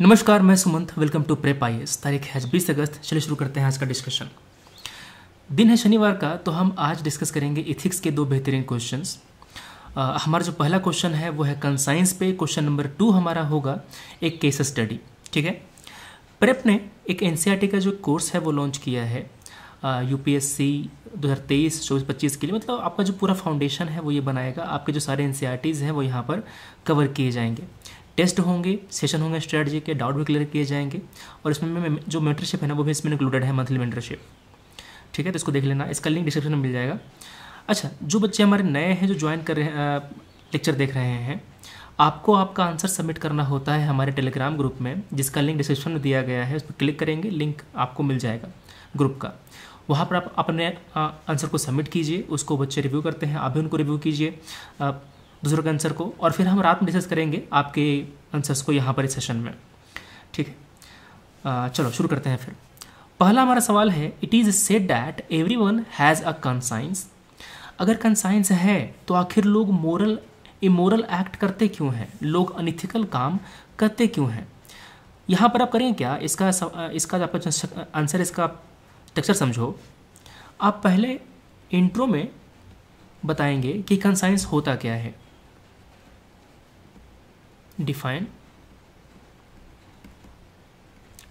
नमस्कार मैं Sumant welcome to prep I S तारीख है बीस अगस्त चलिए शुरू करते हैं आज का डिस्कशन दिन है शनिवार का तो हम आज डिस्कस करेंगे इथिक्स के दो बेहतरीन क्वेश्चन हमारा जो पहला क्वेश्चन है वो है कंसाइंस पे क्वेश्चन नंबर टू हमारा होगा एक केस स्टडी ठीक है प्रेप ने एक एन e का जो कोर्स है वो लॉन्च किया है यू पी एस सी दो हज़ार तेईस चौबीस पच्चीस के लिए मतलब आपका जो पूरा फाउंडेशन है वो ये बनाएगा आपके जो सारे एन e हैं वो यहाँ पर कवर किए जाएंगे टेस्ट होंगे सेशन होंगे स्ट्रेटजी के डाउट भी क्लियर किए जाएंगे और इसमें में जो मेंटरशिप है ना वो भी इसमें इंक्लूडेड है मंथली मेंटरशिप ठीक है तो इसको देख लेना इसका लिंक डिस्क्रिप्शन में मिल जाएगा अच्छा जो बच्चे हमारे नए हैं जो ज्वाइन कर रहे हैं लेक्चर देख रहे हैं आपको आपका आंसर सबमिट करना होता है हमारे टेलीग्राम ग्रुप में जिसका लिंक डिस्क्रिप्शन में दिया गया है उस पर क्लिक करेंगे लिंक आपको मिल जाएगा ग्रुप का वहाँ पर आप अपने आंसर को सबमिट कीजिए उसको बच्चे रिव्यू करते हैं आप भी उनको रिव्यू कीजिए दूसरों के आंसर को और फिर हम रात में डिस्कस करेंगे आपके आंसर्स को यहाँ पर इस सेशन में ठीक है चलो शुरू करते हैं फिर पहला हमारा सवाल है it is said that every one has a conscience अगर कंसाइंस है तो आखिर लोग मोरल इमोरल एक्ट करते क्यों हैं लोग अनिथिकल काम करते क्यों हैं यहाँ पर आप करें क्या इसका इसका आपका आंसर इसका टेक्चर समझो आप पहले इंट्रो में बताएंगे कि कंसाइंस होता क्या है डिफाइन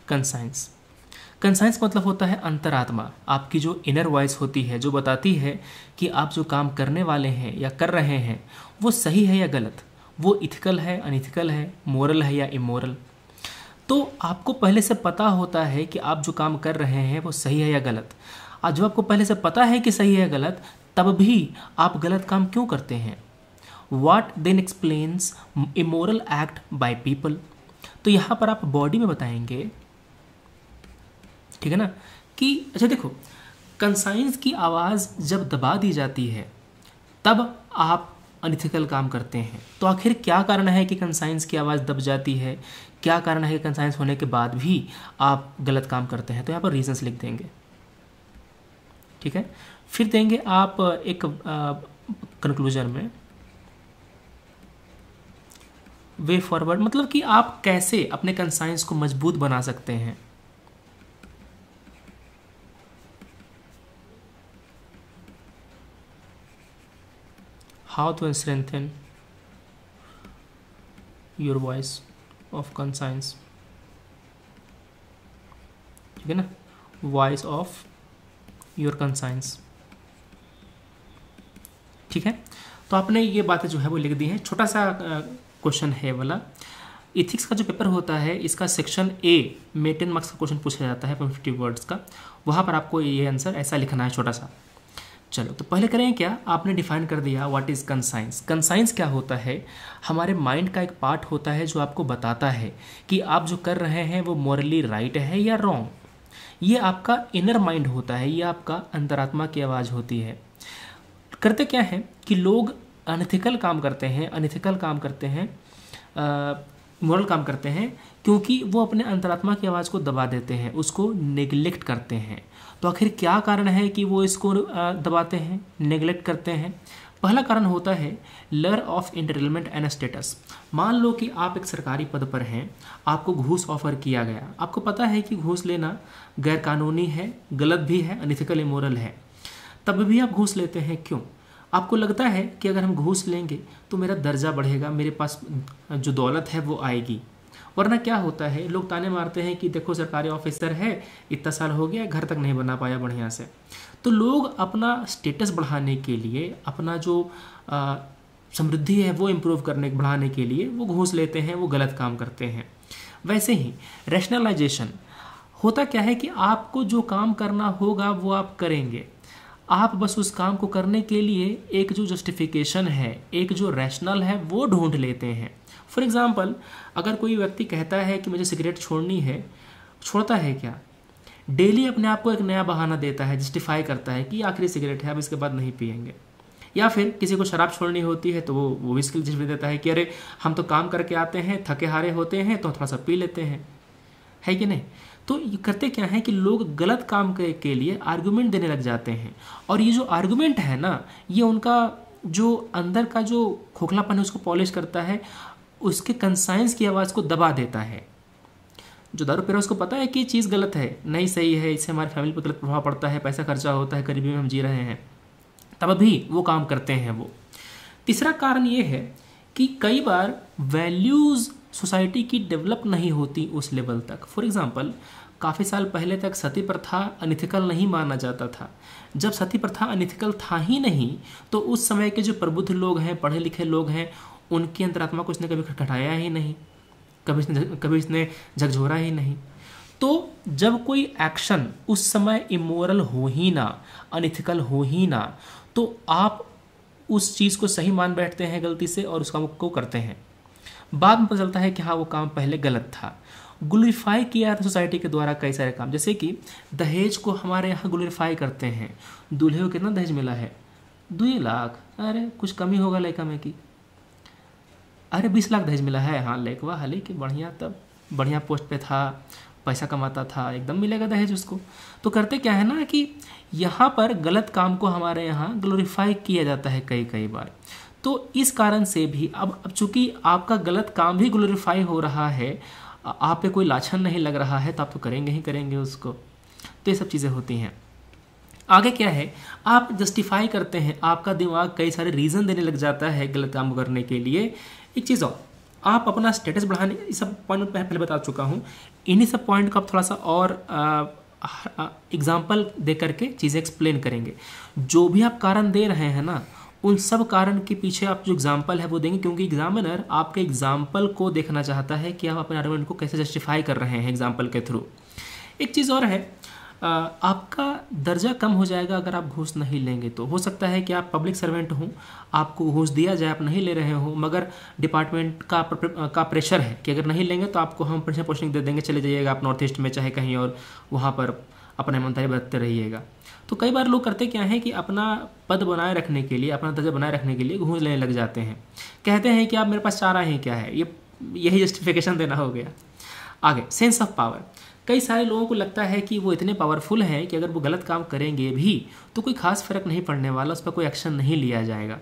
कंसाइंस कंसाइंस मतलब होता है अंतरात्मा आपकी जो इनर वॉइस होती है जो बताती है कि आप जो काम करने वाले हैं या कर रहे हैं वो सही है या गलत वो इथिकल है अनइथिकल है मोरल है या इमोरल तो आपको पहले से पता होता है कि आप जो काम कर रहे हैं वो सही है या गलत और जब आपको पहले से पता है कि सही है या गलत तब भी आप गलत काम क्यों करते हैं what then explains immoral act by people तो यहां पर आप बॉडी में बताएंगे ठीक है ना कि अच्छा देखो कंसाइंस की आवाज़ जब दबा दी जाती है तब आप अनिथिकल काम करते हैं तो आखिर क्या कारण है कि कंसाइंस की आवाज़ दब जाती है क्या कारण है कि कंसाइंस होने के बाद भी आप गलत काम करते हैं तो यहाँ पर रीजंस लिख देंगे ठीक है फिर देंगे आप एक कंक्लूजन में वे फॉरवर्ड मतलब कि आप कैसे अपने कंसाइंस को मजबूत बना सकते हैं how to strengthen your voice of conscience ठीक है ना वॉइस ऑफ योर कंसाइंस ठीक है तो आपने ये बातें जो है वो लिख दी हैं छोटा सा क्वेश्चन है वाला इथिक्स का जो पेपर होता है इसका सेक्शन ए में टेन मार्क्स का क्वेश्चन पूछा जाता है फिफ्टी वर्ड्स का वहाँ पर आपको ये आंसर ऐसा लिखना है छोटा सा चलो तो पहले करें क्या आपने डिफाइन कर दिया व्हाट इज़ कंसाइंस कंसाइंस क्या होता है हमारे माइंड का एक पार्ट होता है जो आपको बताता है कि आप जो कर रहे हैं वो मॉरली राइट right है या रॉन्ग ये आपका इनर माइंड होता है ये आपका अंतरात्मा की आवाज़ होती है करते क्या है कि लोग अनथिकल काम करते हैं अनथिकल काम करते हैं मॉरल काम करते हैं क्योंकि वो अपने अंतरात्मा की आवाज़ को दबा देते हैं उसको नेग्लेक्ट करते हैं तो आखिर क्या कारण है कि वो इसको दबाते हैं नेग्लेक्ट करते हैं पहला कारण होता है लर ऑफ इंटरटेनमेंट एंड स्टेटस मान लो कि आप एक सरकारी पद पर हैं आपको घूस ऑफर किया गया आपको पता है कि घूस लेना गैरकानूनी है गलत भी है अनिथिकल इमोरल है तब भी आप घूस लेते हैं क्यों आपको लगता है कि अगर हम घूस लेंगे तो मेरा दर्जा बढ़ेगा मेरे पास जो दौलत है वो आएगी वरना क्या होता है लोग ताने मारते हैं कि देखो सरकारी ऑफिसर है इतना साल हो गया घर तक नहीं बना पाया बढ़िया से तो लोग अपना स्टेटस बढ़ाने के लिए अपना जो समृद्धि है वो इम्प्रूव करने बढ़ाने के लिए वो घूस लेते हैं वो गलत काम करते हैं वैसे ही रैशनलाइजेशन होता क्या है कि आपको जो काम करना होगा वो आप करेंगे आप बस उस काम को करने के लिए एक जो जस्टिफिकेशन है एक जो रैशनल है वो ढूंढ लेते हैं फॉर एग्ज़ाम्पल अगर कोई व्यक्ति कहता है कि मुझे सिगरेट छोड़नी है छोड़ता है क्या डेली अपने आप को एक नया बहाना देता है जस्टिफाई करता है कि आखिरी सिगरेट है अब इसके बाद नहीं पियेंगे या फिर किसी को शराब छोड़नी होती है तो वो वो भी इसके लिए देता है कि अरे हम तो काम करके आते हैं थके हारे होते हैं तो थोड़ा सा पी लेते हैं है कि नहीं तो करते क्या है कि लोग गलत काम के, के लिए आर्गूमेंट देने लग जाते हैं और ये जो आर्गूमेंट है ना ये उनका जो अंदर का जो खोखलापन है उसको पॉलिश करता है उसके कंसाइंस की आवाज़ को दबा देता है जो दारू पेरा उसको पता है कि ये चीज़ गलत है नहीं सही है इससे हमारी फैमिली पर गलत प्रभाव पड़ता है पैसा खर्चा होता है गरीबी में हम जी रहे हैं तब भी वो काम करते हैं वो तीसरा कारण ये है कि कई बार वैल्यूज़ सोसाइटी की डेवलप नहीं होती उस लेवल तक फॉर एग्ज़ाम्पल काफ़ी साल पहले तक सती प्रथा अनिथिकल नहीं माना जाता था जब सती प्रथा अनिथिकल था ही नहीं तो उस समय के जो प्रबुद्ध लोग हैं पढ़े लिखे लोग हैं उनकी अंतरात्मा को उसने कभी खटखटाया ही नहीं कभी इसने कभी इसने झकझोरा ही नहीं तो जब कोई एक्शन उस समय इमोरल हो ही ना अनिथिकल हो ही ना तो आप उस चीज़ को सही मान बैठते हैं गलती से और उसका को करते हैं बाद में पता चलता है कि हाँ वो काम पहले गलत था ग्लोरीफाई किया था सोसाइटी के द्वारा कई सारे काम जैसे कि दहेज को हमारे यहाँ ग्लोरीफाई करते हैं दूल्हे को कितना दहेज मिला है दो लाख अरे कुछ कमी होगा लड़का में की अरे बीस लाख दहेज मिला है हाँ लेकवा हाली कि बढ़िया तब बढ़िया पोस्ट पे था पैसा कमाता था एकदम मिलेगा दहेज उसको तो करते क्या है ना कि यहाँ पर गलत काम को हमारे यहाँ ग्लोरीफाई किया जाता है कई कई बार तो इस कारण से भी अब अब चूंकि आपका गलत काम भी ग्लोरीफाई हो रहा है आप पे कोई लाछन नहीं लग रहा है तो आप तो करेंगे ही करेंगे उसको तो ये सब चीज़ें होती हैं आगे क्या है आप जस्टिफाई करते हैं आपका दिमाग कई सारे रीज़न देने लग जाता है गलत काम करने के लिए एक चीज़ और आप अपना स्टेटस बढ़ाने इस सब पॉइंट मैं पहले बता चुका हूँ इन्हीं सब पॉइंट को आप थोड़ा सा और एग्जाम्पल दे करके चीज़ें एक्सप्लेन करेंगे जो भी आप कारण दे रहे हैं ना उन सब कारण के पीछे आप जो एग्जाम्पल है वो देंगे क्योंकि एग्जामिनर आपके एग्जाम्पल को देखना चाहता है कि आप अपने आर्गूमेंट को कैसे जस्टिफाई कर रहे हैं एग्जाम्पल के थ्रू एक चीज़ और है आपका दर्जा कम हो जाएगा अगर आप घूस नहीं लेंगे तो हो सकता है कि आप पब्लिक सर्वेंट हों आपको घूस दिया जाए आप नहीं ले रहे हो मगर डिपार्टमेंट का का प्रेशर है कि अगर नहीं लेंगे तो आपको हम प्रेशर पोस्टिंग दे देंगे चले जाइएगा आप नॉर्थ ईस्ट में चाहे कहीं और वहाँ पर अपना ईमानदारी बरतते रहिएगा तो कई बार लोग करते क्या है कि अपना पद बनाए रखने के लिए अपना दर्जा बनाए रखने के लिए घूस लेने लग जाते हैं कहते हैं कि आप मेरे पास चारा ही क्या है ये यही जस्टिफिकेशन देना हो गया आगे सेंस ऑफ पावर कई सारे लोगों को लगता है कि वो इतने पावरफुल हैं कि अगर वो गलत काम करेंगे भी तो कोई खास फर्क नहीं पड़ने वाला उस पर कोई एक्शन नहीं लिया जाएगा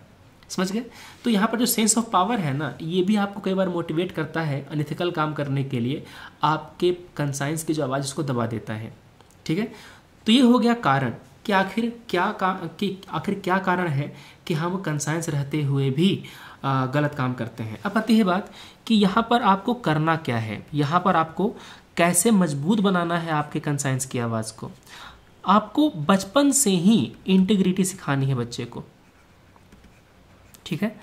समझ गए तो यहाँ पर जो सेंस ऑफ पावर है ना ये भी आपको कई बार मोटिवेट करता है अनिथिकल काम करने के लिए आपके कंसाइंस की जो आवाज़ उसको दबा देता है ठीक है तो ये हो गया कारण कि आखिर क्या कि आखिर क्या कारण है कि हम कंसाइंस रहते हुए भी गलत काम करते हैं अब आती है बात कि यहाँ पर आपको करना क्या है यहाँ पर आपको कैसे मजबूत बनाना है आपके कंसाइंस की आवाज़ को आपको बचपन से ही इंटीग्रिटी सिखानी है बच्चे को ठीक है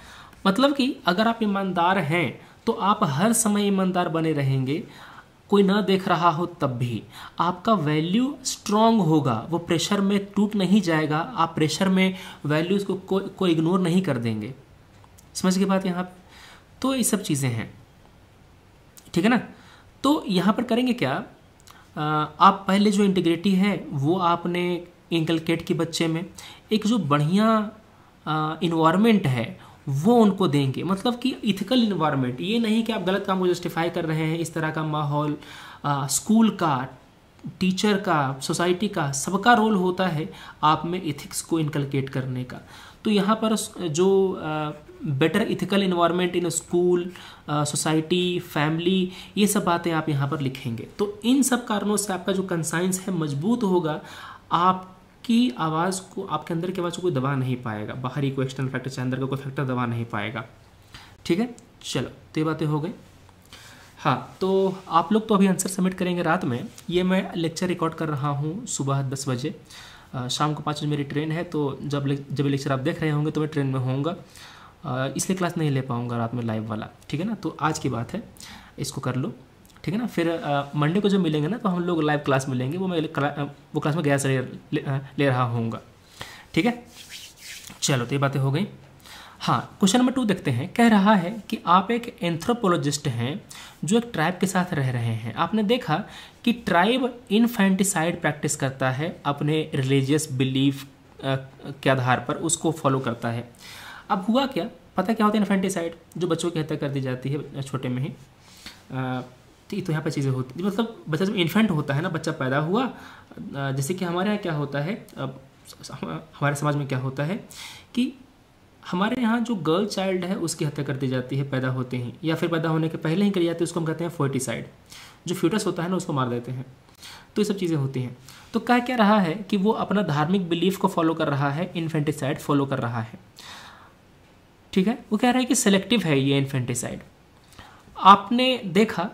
मतलब कि अगर आप ईमानदार हैं तो आप हर समय ईमानदार बने रहेंगे कोई ना देख रहा हो तब भी आपका वैल्यू स्ट्रांग होगा वो प्रेशर में टूट नहीं जाएगा आप प्रेशर में वैल्यूज़ को को, को इग्नोर नहीं कर देंगे समझ के बात यहाँ तो ये सब चीज़ें हैं ठीक है ना तो यहाँ पर करेंगे क्या आप पहले जो इंटीग्रिटी है वो आपने इंकलकेट के बच्चे में एक जो बढ़िया इन्वायरमेंट है वो उनको देंगे मतलब कि इथिकल इन्वायरमेंट ये नहीं कि आप गलत काम को जस्टिफाई कर रहे हैं इस तरह का माहौल स्कूल का टीचर का सोसाइटी का सबका रोल होता है आप में इथिक्स को इनकलकेट करने का तो यहाँ पर जो better ethical environment in school society family ये सब बातें आप यहाँ पर लिखेंगे तो इन सब कारणों से आपका जो कंसाइंस है मजबूत होगा आप आपकी आवाज़ को आपके अंदर की आवाज़ को कोई दबा नहीं पाएगा बाहरी कोई एक्सटर्नल फैक्टर चाहे अंदर का कोई फैक्टर दबा नहीं पाएगा ठीक है चलो तो ये बातें हो गई हाँ तो आप लोग तो अभी आंसर सबमिट करेंगे रात में ये मैं लेक्चर रिकॉर्ड कर रहा हूँ सुबह दस बजे शाम को पाँच बजे मेरी ट्रेन है तो जब जब लेक्चर आप देख रहे होंगे तो मैं ट्रेन में होऊंगा इसलिए क्लास नहीं ले पाऊँगा रात में लाइव वाला ठीक है ना तो आज की बात है इसको कर लो ठीक है ना फिर मंडे को जब मिलेंगे ना तो हम लोग लाइव क्लास मिलेंगे वो मैं क्ला, वो क्लास में गैस ले, ले, रहा हूँ ठीक है चलो तो ये बातें हो गई हाँ क्वेश्चन नंबर टू देखते हैं कह रहा है कि आप एक एंथ्रोपोलॉजिस्ट हैं जो एक ट्राइब के साथ रह रहे हैं आपने देखा कि ट्राइब इनफेंटिसाइड प्रैक्टिस करता है अपने रिलीजियस बिलीफ के आधार पर उसको फॉलो करता है अब हुआ क्या पता क्या होता है इन्फेंटिसाइड जो बच्चों की हत्या कर दी जाती है छोटे में ही ठीक तो यहाँ पर चीज़ें होती मतलब बच्चा जब इन्फेंट होता है ना बच्चा पैदा हुआ जैसे कि हमारे यहाँ क्या होता है अब हमारे समाज में क्या होता है कि हमारे यहाँ जो गर्ल चाइल्ड है उसकी हत्या कर दी जाती है पैदा होते ही या फिर पैदा होने के पहले ही करी जाती है उसको हम कहते हैं फोर्टिसाइड जो फ्यूटस होता है ना उसको मार देते हैं तो ये सब चीज़ें होती हैं तो क्या क्या रहा है कि वो अपना धार्मिक बिलीफ को फॉलो कर रहा है इन्फेंटिसाइड फॉलो कर रहा है ठीक है वो कह रहा है कि सेलेक्टिव है ये इन्फेंटिसाइड आपने देखा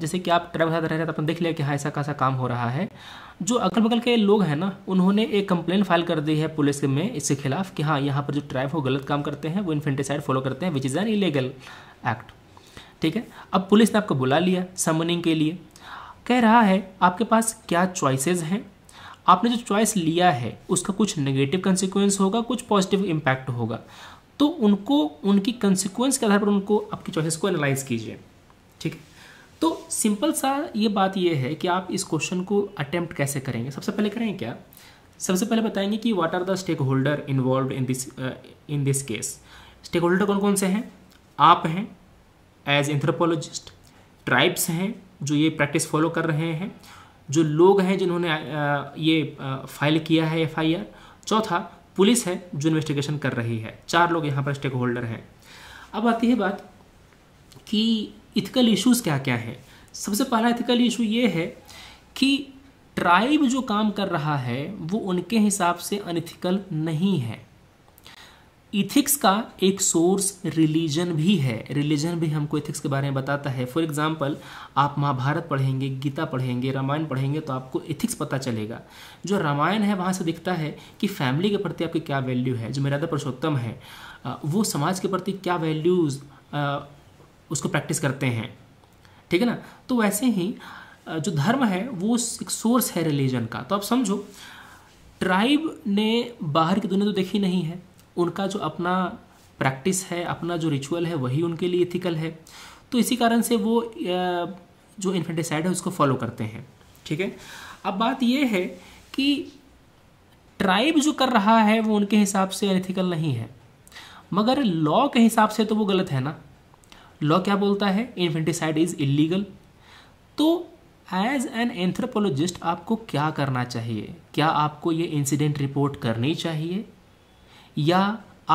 जैसे कि आप ट्रैवल साथ रह रहे तो अपन देख लिया कि हाँ ऐसा खासा काम हो रहा है जो अगल बगल के लोग हैं ना उन्होंने एक कंप्लेन फाइल कर दी है पुलिस में इसके खिलाफ कि हाँ यहाँ पर जो ट्राइब हो गलत काम करते हैं वो इन्फेंटिसाइड फॉलो करते हैं which is an illegal act ठीक है अब पुलिस ने आपको बुला लिया समनिंग के लिए कह रहा है आपके पास क्या चॉइसेस हैं आपने जो चॉइस लिया है उसका कुछ नेगेटिव कंसिक्वेंस होगा कुछ पॉजिटिव इम्पैक्ट होगा तो उनको उनकी कंसिक्वेंस के आधार पर उनको आपकी चॉइसेस को एनालाइज कीजिए ठीक है तो सिंपल सा ये बात ये है कि आप इस क्वेश्चन को अटैम्प्ट कैसे करेंगे सबसे पहले करेंगे क्या सबसे पहले बताएंगे कि what are the stakeholder involve in this in this case stakeholder कौन कौन से हैं आप हैं एज एंथ्रोपोलॉजिस्ट ट्राइब्स हैं जो ये प्रैक्टिस फॉलो कर रहे हैं जो लोग हैं जिन्होंने uh, ये फाइल uh, किया है आर चौथा पुलिस है जो इन्वेस्टिगेशन कर रही है चार लोग यहाँ पर स्टेक होल्डर हैं अब आती है बात कि इथिकल इश्यूज क्या क्या हैं सबसे पहला इथिकल इशू ये है कि ट्राइब जो काम कर रहा है वो उनके हिसाब से अनथिकल नहीं है इथिक्स का एक सोर्स रिलीजन भी है रिलीजन भी हमको इथिक्स के बारे में बताता है फॉर एग्जाम्पल आप महाभारत पढ़ेंगे गीता पढ़ेंगे रामायण पढ़ेंगे तो आपको इथिक्स पता चलेगा जो रामायण है वहाँ से दिखता है कि फैमिली के प्रति आपकी क्या वैल्यू है जो मर्यादा तो पुरुषोत्तम है वो समाज के प्रति क्या वैल्यूज़ उसको प्रैक्टिस करते हैं ठीक है ना तो वैसे ही जो धर्म है वो एक सोर्स है रिलीजन का तो आप समझो ट्राइब ने बाहर की दुनिया तो देखी नहीं है उनका जो अपना प्रैक्टिस है अपना जो रिचुअल है वही उनके लिए इथिकल है तो इसी कारण से वो जो इन्फेंटिसाइड है उसको फॉलो करते हैं ठीक है अब बात यह है कि ट्राइब जो कर रहा है वो उनके हिसाब से अनथिकल नहीं है मगर लॉ के हिसाब से तो वो गलत है ना लॉ क्या बोलता है इन्फेंटिसाइड इज इलीगल तो एज एन एंथ्रोपोलॉजिस्ट आपको क्या करना चाहिए क्या आपको ये इंसिडेंट रिपोर्ट करनी चाहिए या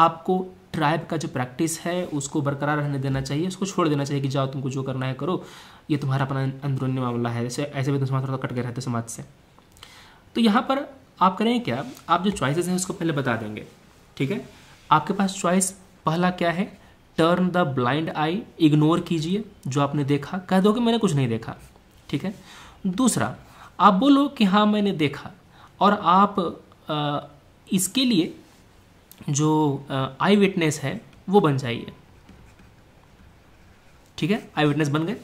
आपको ट्राइब का जो प्रैक्टिस है उसको बरकरार रहने देना चाहिए उसको छोड़ देना चाहिए कि जाओ तुमको जो करना है करो ये तुम्हारा अपना अंदरूनी मामला है ऐसे ऐसे भी तुम तो समाज थोड़ा कट गए रहते समाज से तो यहाँ पर आप करें क्या आप जो चॉइसेस हैं उसको पहले बता देंगे ठीक है आपके पास चॉइस पहला क्या है turn the blind eye ignore कीजिए जो आपने देखा कह दो कि मैंने कुछ नहीं देखा ठीक है दूसरा आप बोलो कि हाँ मैंने देखा और आप आ, इसके लिए जो आई विटनेस है वो बन जाइए ठीक है आई विटनेस बन गए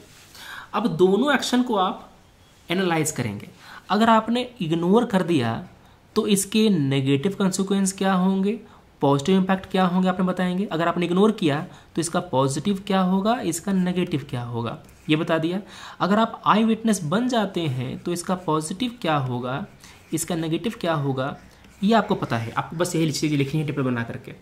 अब दोनों एक्शन को आप एनालाइज करेंगे अगर आपने इग्नोर कर दिया तो इसके नेगेटिव कंसिक्वेंस क्या होंगे पॉजिटिव इम्पैक्ट क्या होंगे आपने बताएंगे अगर आपने इग्नोर किया तो इसका पॉजिटिव क्या होगा इसका नेगेटिव क्या होगा ये बता दिया अगर आप आई विटनेस बन जाते हैं तो इसका पॉजिटिव क्या होगा इसका नेगेटिव क्या होगा ये आपको पता है आपको बस यही चीज़ें लिखनी है टिप्पणी बना करके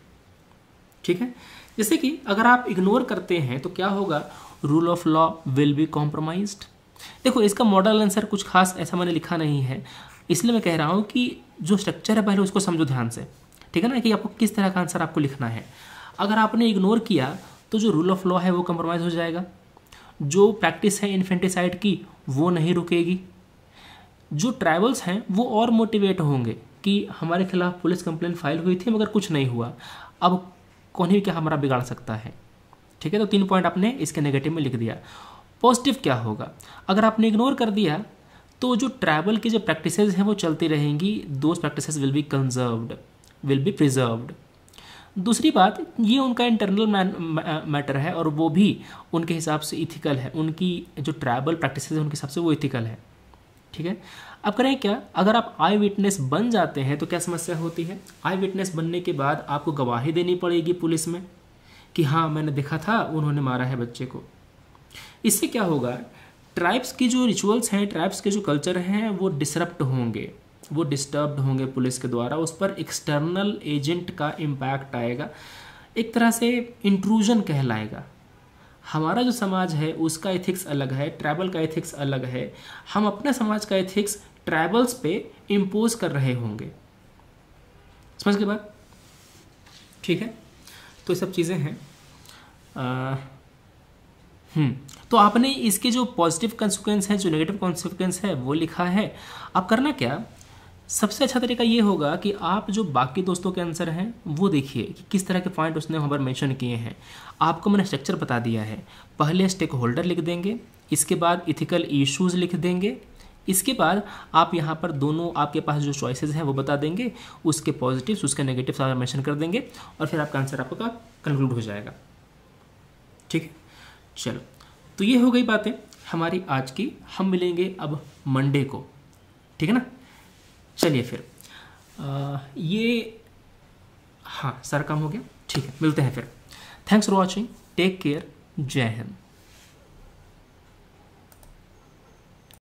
ठीक है जैसे कि अगर आप इग्नोर करते हैं तो क्या होगा rule of law will be compromise देखो इसका मॉडल आंसर कुछ खास ऐसा मैंने लिखा नहीं है इसलिए मैं कह रहा हूँ कि जो स्ट्रक्चर है पहले उसको समझो ध्यान से ठीक है ना कि आपको किस तरह का आंसर आपको लिखना है अगर आपने इग्नोर किया तो जो रूल ऑफ लॉ है वो कम्प्रोमाइज़ हो जाएगा जो प्रैक्टिस है इन्फेंटिसाइड की वो नहीं रुकेगी जो ट्राइबल्स हैं वो और मोटिवेट होंगे कि हमारे खिलाफ पुलिस कंप्लेन फाइल हुई थी मगर कुछ नहीं हुआ अब कौन ही क्या हमारा बिगाड़ सकता है ठीक है तो तीन पॉइंट आपने इसके नेगेटिव में लिख दिया पॉजिटिव क्या होगा अगर आपने इग्नोर कर दिया तो जो ट्राइबल की जो प्रैक्टिसेज हैं वो चलती रहेंगी those practices will be conserved will be preserved दूसरी बात ये उनका इंटरनल मैटर है और वो भी उनके हिसाब से इथिकल है उनकी जो ट्राइबल प्रैक्टिस है उनके हिसाब से वो इथिकल है ठीक है अब करें क्या अगर आप आई विटनेस बन जाते हैं तो क्या समस्या होती है आई विटनेस बनने के बाद आपको गवाही देनी पड़ेगी पुलिस में कि हाँ मैंने देखा था उन्होंने मारा है बच्चे को इससे क्या होगा ट्राइब्स की जो रिचुअल्स हैं ट्राइब्स के जो कल्चर हैं वो डिसरप्ट होंगे वो डिस्टर्ब होंगे पुलिस के द्वारा उस पर एक्सटर्नल एजेंट का इम्पैक्ट आएगा एक तरह से इंट्रूजन कहलाएगा हमारा जो समाज है उसका एथिक्स अलग है ट्रैवल का एथिक्स अलग है हम अपने समाज का एथिक्स ट्रैवल्स पे इम्पोज कर रहे होंगे समझ के बाद ठीक है तो ये सब चीज़ें हैं हम्म, तो आपने इसके जो पॉजिटिव कॉन्सिक्वेंस हैं जो नेगेटिव कॉन्सिक्वेंस है वो लिखा है अब करना क्या सबसे अच्छा तरीका ये होगा कि आप जो बाकी दोस्तों के आंसर हैं वो देखिए कि किस तरह के पॉइंट उसने वहाँ पर मैंशन किए हैं आपको मैंने स्ट्रक्चर बता दिया है पहले स्टेक होल्डर लिख देंगे इसके बाद इथिकल ईशूज़ लिख देंगे इसके बाद आप यहाँ पर दोनों आपके पास जो चॉइसेस हैं वो बता देंगे उसके पॉजिटिव्स उसके नेगेटिव सारा मेंशन कर देंगे और फिर आपका आंसर आपका कंक्लूड हो जाएगा ठीक है चलो तो ये हो गई बातें हमारी आज की हम मिलेंगे अब मंडे को ठीक है ना चलिए फिर आ, ये हाँ सर काम हो गया ठीक है मिलते हैं फिर thanks for watching take care जय हिंद